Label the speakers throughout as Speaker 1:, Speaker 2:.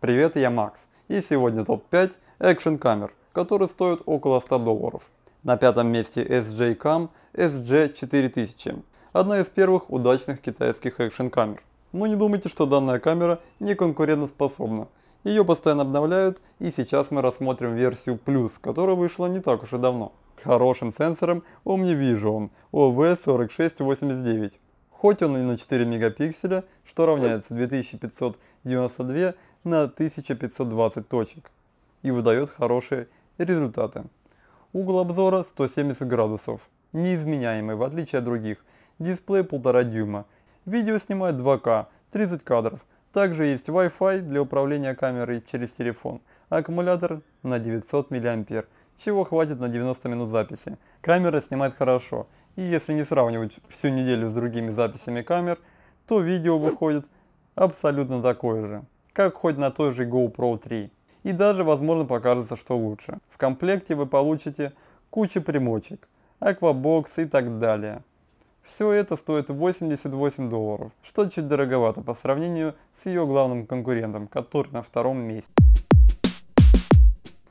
Speaker 1: Привет, я Макс, и сегодня топ-5 экшен камер, которые стоят около 100 долларов. На пятом месте SJ Cam sj 4000 одна из первых удачных китайских экшен камер. Но не думайте, что данная камера не конкурентоспособна. Ее постоянно обновляют, и сейчас мы рассмотрим версию Plus, которая вышла не так уж и давно. С хорошим сенсором OmniVision OV4689 хоть он и на 4 мегапикселя, что равняется 2592 на 1520 точек и выдает хорошие результаты. Угол обзора 170 градусов, неизменяемый в отличие от других, дисплей 1,5 дюйма, видео снимает 2К, 30 кадров, также есть Wi-Fi для управления камерой через телефон, аккумулятор на 900 мА, чего хватит на 90 минут записи. Камера снимает хорошо, и если не сравнивать всю неделю с другими записями камер, то видео выходит абсолютно такое же, как хоть на той же GoPro 3. И даже возможно покажется, что лучше. В комплекте вы получите кучу примочек, аквабокс и так далее. Все это стоит 88 долларов, что чуть дороговато по сравнению с ее главным конкурентом, который на втором месте.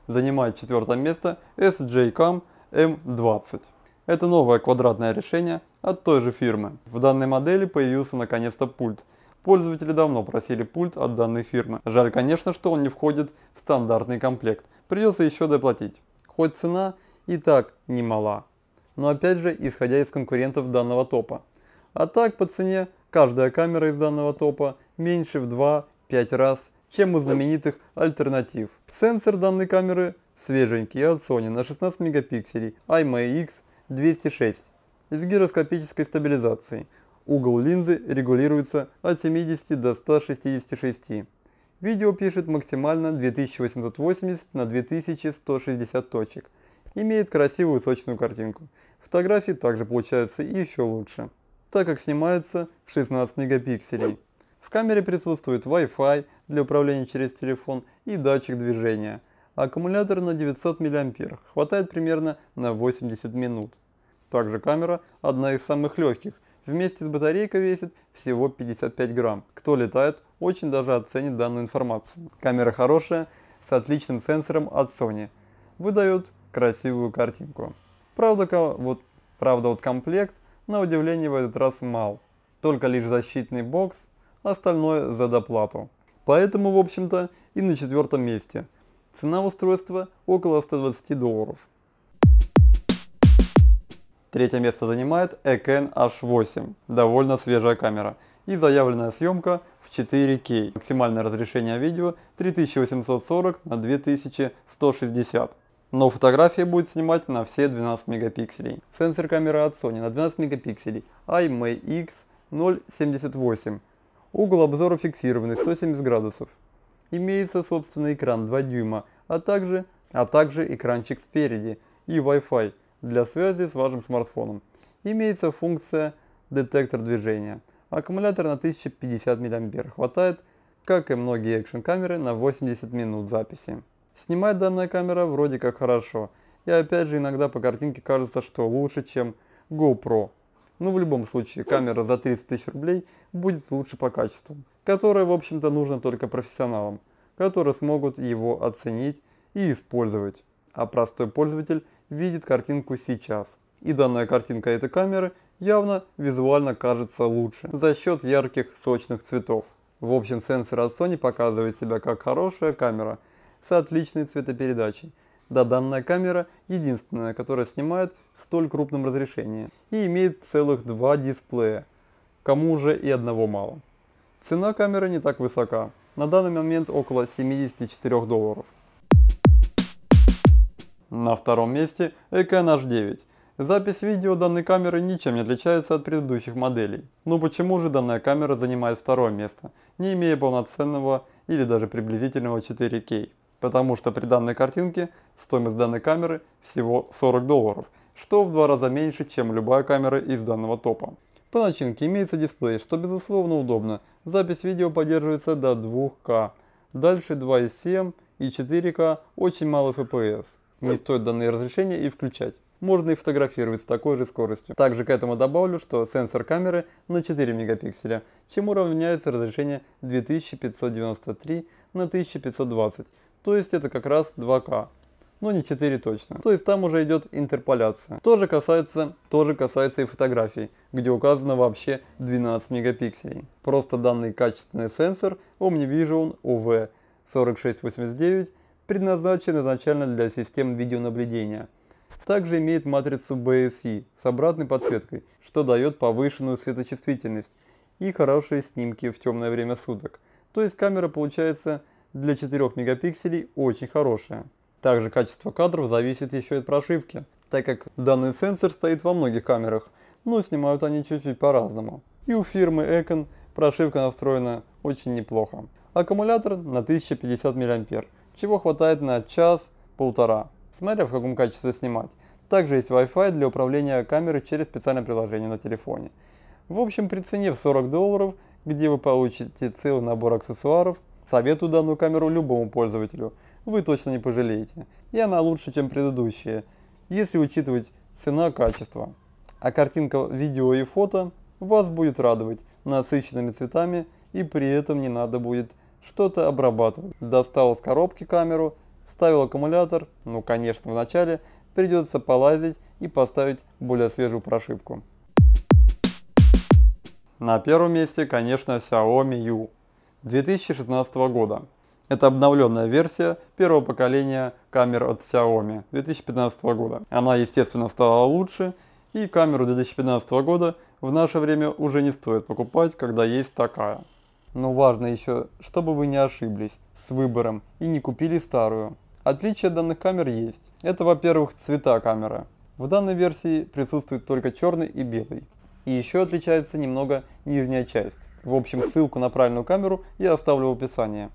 Speaker 1: Занимает четвертое место SJCAM M20. Это новое квадратное решение от той же фирмы. В данной модели появился наконец-то пульт. Пользователи давно просили пульт от данной фирмы. Жаль, конечно, что он не входит в стандартный комплект. Придется еще доплатить. Хоть цена и так немала. Но опять же, исходя из конкурентов данного топа. А так, по цене, каждая камера из данного топа меньше в 2-5 раз, чем у знаменитых альтернатив. Сенсор данной камеры свеженький от Sony на 16 мегапикселей, IMX 206 с гироскопической стабилизацией. Угол линзы регулируется от 70 до 166. Видео пишет максимально 2880 на 2160 точек. Имеет красивую сочную картинку. Фотографии также получаются еще лучше, так как снимаются 16 мегапикселей. В камере присутствует Wi-Fi для управления через телефон и датчик движения – а аккумулятор на 900 мА, хватает примерно на 80 минут. Также камера одна из самых легких, вместе с батарейкой весит всего 55 грамм. Кто летает, очень даже оценит данную информацию. Камера хорошая, с отличным сенсором от Sony. Выдает красивую картинку. Правда, вот, правда вот комплект, на удивление в этот раз мал. Только лишь защитный бокс, остальное за доплату. Поэтому, в общем-то, и на четвертом месте. Цена устройства около 120 долларов. Третье место занимает Eken H8, довольно свежая камера и заявленная съемка в 4К. Максимальное разрешение видео 3840 на 2160. Но фотографии будет снимать на все 12 мегапикселей. Сенсор камеры от Sony на 12 мегапикселей iMay 078. Угол обзора фиксированный 170 градусов имеется собственный экран 2 дюйма, а также, а также экранчик спереди и Wi-Fi для связи с вашим смартфоном. Имеется функция детектор движения. Аккумулятор на 1050 мА хватает, как и многие экшн камеры, на 80 минут записи. Снимает данная камера вроде как хорошо, и опять же иногда по картинке кажется, что лучше, чем GoPro. Но ну, в любом случае камера за 30 тысяч рублей будет лучше по качеству, которое в общем-то нужно только профессионалам, которые смогут его оценить и использовать. А простой пользователь видит картинку сейчас. И данная картинка этой камеры явно визуально кажется лучше за счет ярких сочных цветов. В общем сенсор от Sony показывает себя как хорошая камера с отличной цветопередачей, да, данная камера единственная, которая снимает в столь крупном разрешении и имеет целых два дисплея. Кому же и одного мало. Цена камеры не так высока, на данный момент около 74 долларов. На втором месте Econ H9. Запись видео данной камеры ничем не отличается от предыдущих моделей. Но почему же данная камера занимает второе место, не имея полноценного или даже приблизительного 4К? потому что при данной картинке стоимость данной камеры всего 40 долларов, что в два раза меньше, чем любая камера из данного топа. По начинке имеется дисплей, что безусловно удобно. Запись видео поддерживается до 2К, дальше 2.7 и 4К, очень мало FPS. Не стоит данные разрешения и включать. Можно и фотографировать с такой же скоростью. Также к этому добавлю, что сенсор камеры на 4 мегапикселя, чему равняется разрешение 2593 на 1520 то есть это как раз 2К но ну, не 4 точно. То есть там уже идет интерполяция. То же касается, тоже касается и фотографий, где указано вообще 12 мегапикселей. Просто данный качественный сенсор OmniVision UV4689 предназначен изначально для систем видеонаблюдения. Также имеет матрицу BSE с обратной подсветкой, что дает повышенную светочувствительность и хорошие снимки в темное время суток. То есть камера получается для 4 мегапикселей очень хорошая. Также качество кадров зависит еще и от прошивки, так как данный сенсор стоит во многих камерах, но снимают они чуть-чуть по-разному. И у фирмы Econ прошивка настроена очень неплохо. Аккумулятор на 1050 мА, чего хватает на час-полтора, смотря в каком качестве снимать. Также есть Wi-Fi для управления камерой через специальное приложение на телефоне. В общем, при цене в 40 долларов, где вы получите целый набор аксессуаров, Советую данную камеру любому пользователю, вы точно не пожалеете. И она лучше, чем предыдущие, если учитывать цена-качество. А картинка видео и фото вас будет радовать насыщенными цветами и при этом не надо будет что-то обрабатывать. Достал из коробки камеру, вставил аккумулятор, ну конечно вначале придется полазить и поставить более свежую прошивку. На первом месте, конечно, Xiaomi U. 2016 года. Это обновленная версия первого поколения камер от Xiaomi 2015 года. Она, естественно, стала лучше, и камеру 2015 года в наше время уже не стоит покупать, когда есть такая. Но важно еще, чтобы вы не ошиблись с выбором и не купили старую. Отличия данных камер есть. Это, во-первых, цвета камеры. В данной версии присутствует только черный и белый. И еще отличается немного нижняя часть. В общем, ссылку на правильную камеру я оставлю в описании.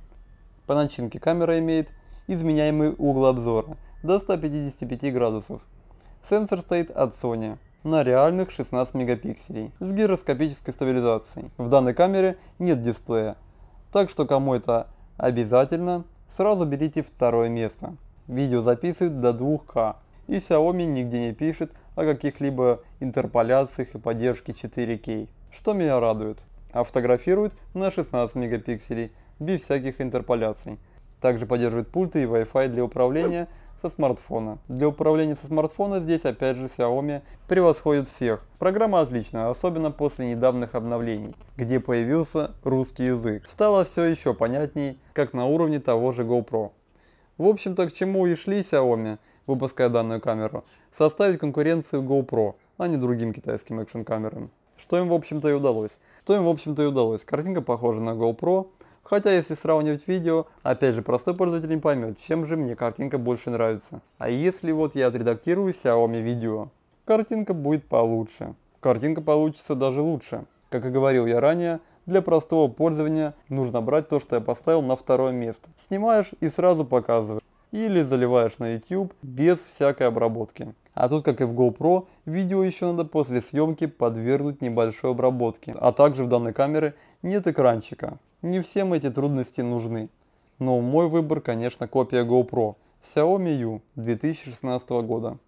Speaker 1: По начинке камера имеет изменяемый угол обзора до 155 градусов. Сенсор стоит от Sony на реальных 16 мегапикселей с гироскопической стабилизацией. В данной камере нет дисплея, так что кому это обязательно, сразу берите второе место. Видео записывает до 2К и Xiaomi нигде не пишет о каких-либо интерполяциях и поддержке 4К, что меня радует а фотографирует на 16 мегапикселей, без всяких интерполяций. Также поддерживает пульты и Wi-Fi для управления со смартфона. Для управления со смартфона здесь опять же Xiaomi превосходит всех. Программа отличная, особенно после недавних обновлений, где появился русский язык. Стало все еще понятней, как на уровне того же GoPro. В общем-то, к чему и шли Xiaomi, выпуская данную камеру, составить конкуренцию GoPro, а не другим китайским экшн-камерам. Что им, в общем-то, и удалось что им в общем-то и удалось. Картинка похожа на GoPro, хотя если сравнивать видео, опять же простой пользователь не поймет, чем же мне картинка больше нравится. А если вот я отредактирую Xiaomi видео, картинка будет получше. Картинка получится даже лучше. Как и говорил я ранее, для простого пользования нужно брать то, что я поставил на второе место. Снимаешь и сразу показываешь. Или заливаешь на YouTube без всякой обработки. А тут, как и в GoPro, видео еще надо после съемки подвергнуть небольшой обработке. А также в данной камеры нет экранчика. Не всем эти трудности нужны. Но мой выбор, конечно, копия GoPro Xiaomi U 2016 года.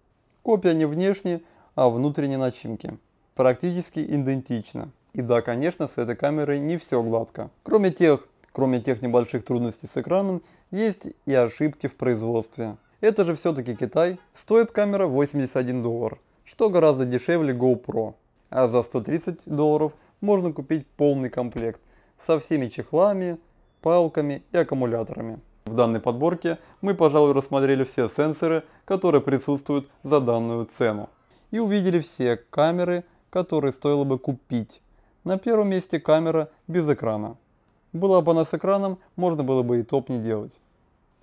Speaker 1: Копия не внешней, а внутренней начинки. Практически идентична. И да, конечно, с этой камерой не все гладко. Кроме тех, кроме тех небольших трудностей с экраном, есть и ошибки в производстве. Это же все-таки Китай. Стоит камера 81 доллар, что гораздо дешевле GoPro. А за 130 долларов можно купить полный комплект со всеми чехлами, палками и аккумуляторами. В данной подборке мы, пожалуй, рассмотрели все сенсоры, которые присутствуют за данную цену. И увидели все камеры, которые стоило бы купить. На первом месте камера без экрана. Была бы она с экраном, можно было бы и топ не делать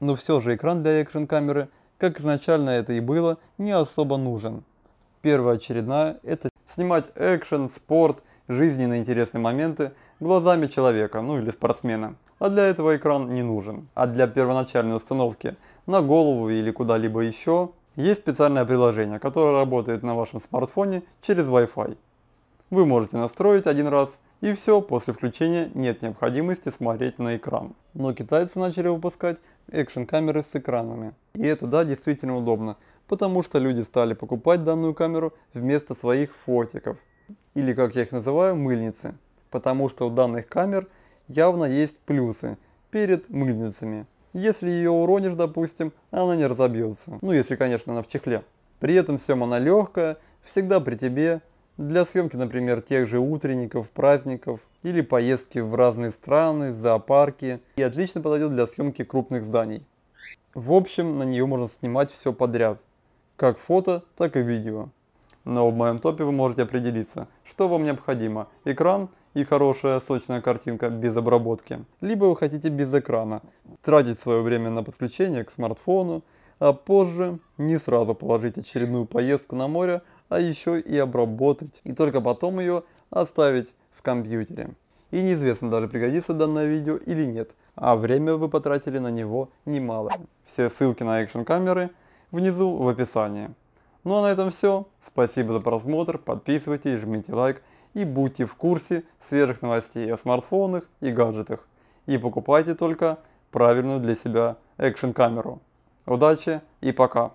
Speaker 1: но все же экран для экшен камеры как изначально это и было, не особо нужен. Первая очередная это снимать экшен, спорт, жизненно интересные моменты глазами человека, ну или спортсмена. А для этого экран не нужен. А для первоначальной установки на голову или куда-либо еще есть специальное приложение, которое работает на вашем смартфоне через Wi-Fi. Вы можете настроить один раз – и все, после включения нет необходимости смотреть на экран. Но китайцы начали выпускать экшен камеры с экранами. И это да, действительно удобно, потому что люди стали покупать данную камеру вместо своих фотиков. Или как я их называю, мыльницы. Потому что у данных камер явно есть плюсы перед мыльницами. Если ее уронишь, допустим, она не разобьется. Ну, если, конечно, она в чехле. При этом всем она легкая, всегда при тебе, для съемки, например, тех же утренников, праздников или поездки в разные страны, зоопарки и отлично подойдет для съемки крупных зданий. В общем, на нее можно снимать все подряд, как фото, так и видео. Но в моем топе вы можете определиться, что вам необходимо – экран и хорошая сочная картинка без обработки. Либо вы хотите без экрана, тратить свое время на подключение к смартфону, а позже не сразу положить очередную поездку на море, а еще и обработать, и только потом ее оставить в компьютере. И неизвестно даже пригодится данное видео или нет, а время вы потратили на него немало. Все ссылки на экшн камеры внизу в описании. Ну а на этом все. Спасибо за просмотр, подписывайтесь, жмите лайк и будьте в курсе свежих новостей о смартфонах и гаджетах. И покупайте только правильную для себя экшн камеру. Удачи и пока!